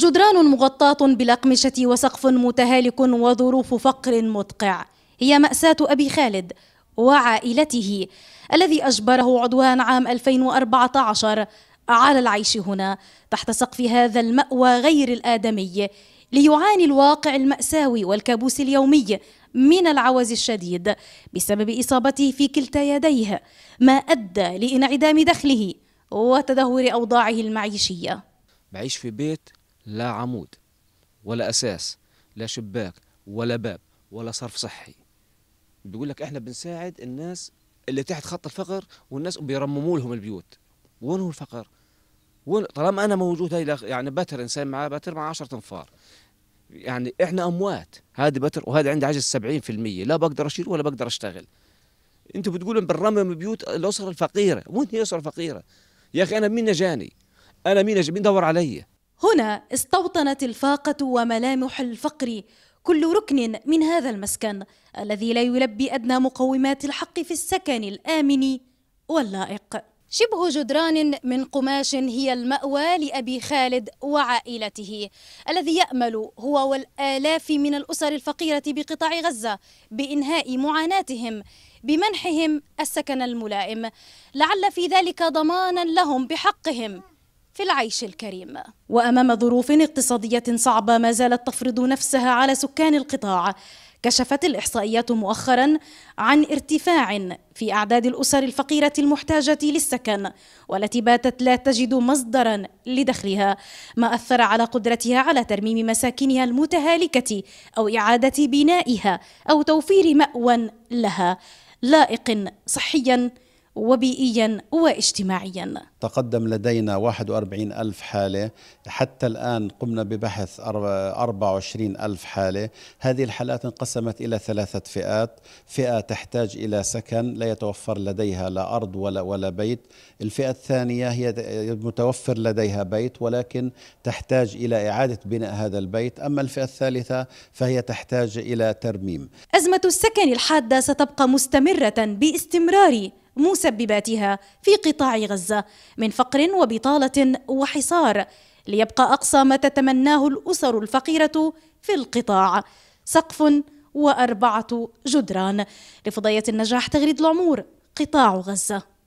جدران مغطاة بالأقمشة وسقف متهالك وظروف فقر مدقع هي مأساة أبي خالد وعائلته الذي أجبره عدوان عام 2014 على العيش هنا تحت سقف هذا المأوى غير الآدمي ليعاني الواقع المأساوي والكابوس اليومي من العوز الشديد بسبب إصابته في كلتا يديه ما أدى لإنعدام دخله وتدهور أوضاعه المعيشية بعيش في بيت لا عمود ولا أساس لا شباك ولا باب ولا صرف صحي بيقول لك احنا بنساعد الناس اللي تحت خط الفقر والناس بيرمموا لهم البيوت وين هو الفقر وين طالما انا موجود هاي يعني بتر انسان معاه بتر مع 10 انفار يعني احنا اموات هذه بتر وهذا عندي عجز 70% لا بقدر اشيل ولا بقدر اشتغل انتم بتقولوا بنرمم بيوت الاسر الفقيره وين هي اسر فقيره يا اخي انا مين نجاني؟ انا مين مين دور علي هنا استوطنت الفاقة وملامح الفقر كل ركن من هذا المسكن الذي لا يلبي أدنى مقومات الحق في السكن الآمن واللائق شبه جدران من قماش هي المأوى لأبي خالد وعائلته الذي يأمل هو والآلاف من الأسر الفقيرة بقطاع غزة بإنهاء معاناتهم بمنحهم السكن الملائم لعل في ذلك ضمانا لهم بحقهم في العيش الكريم وأمام ظروف اقتصادية صعبة ما زالت تفرض نفسها على سكان القطاع كشفت الإحصائيات مؤخرا عن ارتفاع في أعداد الأسر الفقيرة المحتاجة للسكن والتي باتت لا تجد مصدرا لدخلها ما أثر على قدرتها على ترميم مساكنها المتهالكة أو إعادة بنائها أو توفير مأوى لها لائق صحيا وبيئيا واجتماعيا تقدم لدينا 41 ألف حالة حتى الآن قمنا ببحث 24 ألف حالة هذه الحالات انقسمت إلى ثلاثة فئات فئة تحتاج إلى سكن لا يتوفر لديها لا أرض ولا, ولا بيت الفئة الثانية هي متوفر لديها بيت ولكن تحتاج إلى إعادة بناء هذا البيت أما الفئة الثالثة فهي تحتاج إلى ترميم أزمة السكن الحادة ستبقى مستمرة باستمرار مسبباتها في قطاع غزة من فقر وبطالة وحصار ليبقى أقصى ما تتمناه الأسر الفقيرة في القطاع سقف وأربعة جدران لفضية النجاح تغريد العمور قطاع غزة